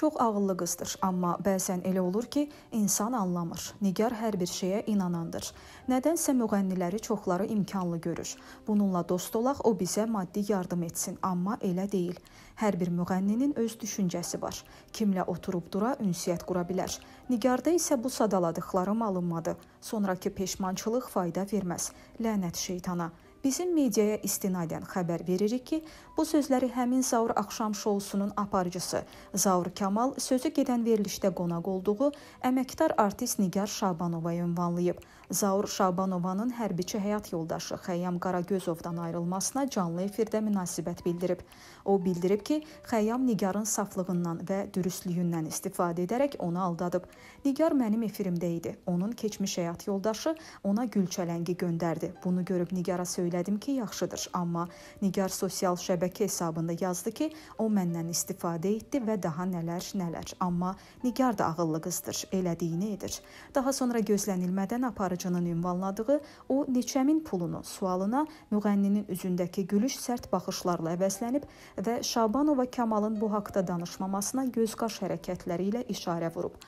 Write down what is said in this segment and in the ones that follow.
Çox ağıllı qızdır, amma bəzən elə olur ki, insan anlamır. Nigar hər bir şeyə inanandır. Nədənsə müğənniləri çoxları imkanlı görür. Bununla dost olaq, o bizə maddi yardım etsin, amma elə deyil. Hər bir müğənninin öz düşüncəsi var. Kimlə oturub dura ünsiyyət qura bilər. Nigarda isə bu sadaladıqlarım alınmadı. Sonrakı peşmançılıq fayda verməz. Lənət şeytana. Bizim mediaya istinadən xəbər veririk ki, bu sözləri həmin Zaur axşam şousunun aparıcısı Zaur Kamal sözü gedən verilişdə qonaq olduğu əməkdar artist Nigar Şabanova ünvanlayıb. Zaur Şabanovanın hərbiçi həyat yoldaşı Xəyyam Qaragözovdan ayrılmasına canlı efirdə münasibət bildirib. O bildirib ki, Xəyyam Nigarın saflığından və dürüstlüyündən istifadə edərək onu aldadıb. Nigar mənim efirimdə idi. Onun keçmiş həyat yoldaşı ona gülçələngi göndərdi. Bunu görüb Nigara söyledi söylədim ki, yaxşıdır, amma Nigar sosial şəbəkə hesabında yazdı ki, o məndən istifadə etdi və daha nələr, nələr. Amma Nigar da ağıllı qızdır, elədiyini edir. Daha sonra gözlənilmədən aparıcının ünvanladığı o neçəmin pulunu sualına müğənninin üzündəki gülüş sərt baxışlarla əvəzlənib və Şabanova Kamalın bu haqda danışmamasına göz-qaş hərəkətləri ilə işarə vurub.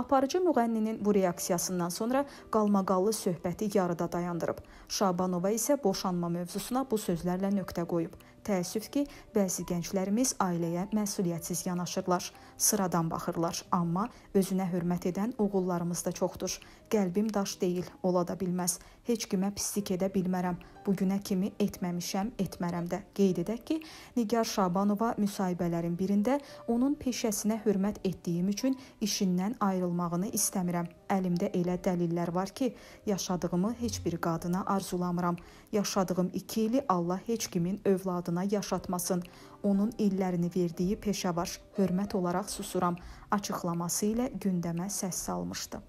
Aparıcı müğənninin bu reaksiyasından sonra qalmaqallı söhbəti yarıda dayandırıb. Şabanova isə boşan boşanma mövzusuna bu sözlərlə nöqtə qoyub. Təəssüf ki, bəzi gənclərimiz ailəyə məsuliyyətsiz yanaşırlar, sıradan baxırlar, amma özünə hörmət edən oğullarımız da çoxdur. Qəlbim daş deyil, ola da bilməz. Heç kimə pislik edə bilmərəm. Bu günə kimi etməmişəm, etmərəm də. Qeyd edək ki, Nigar Şabanova müsahibələrin birində onun peşəsinə hörmət etdiyim üçün işindən ayrılmağını istəmirəm. Əlimdə elə dəlillər var ki, yaşadığımı heç bir qadına arzulamıram. Yaşadığım 2 ili Allah heç kimin övladına adına yaşatmasın. Onun illərini verdiyi peşəvar hörmət olaraq susuram açıqlaması ilə gündəmə səs salmışdı.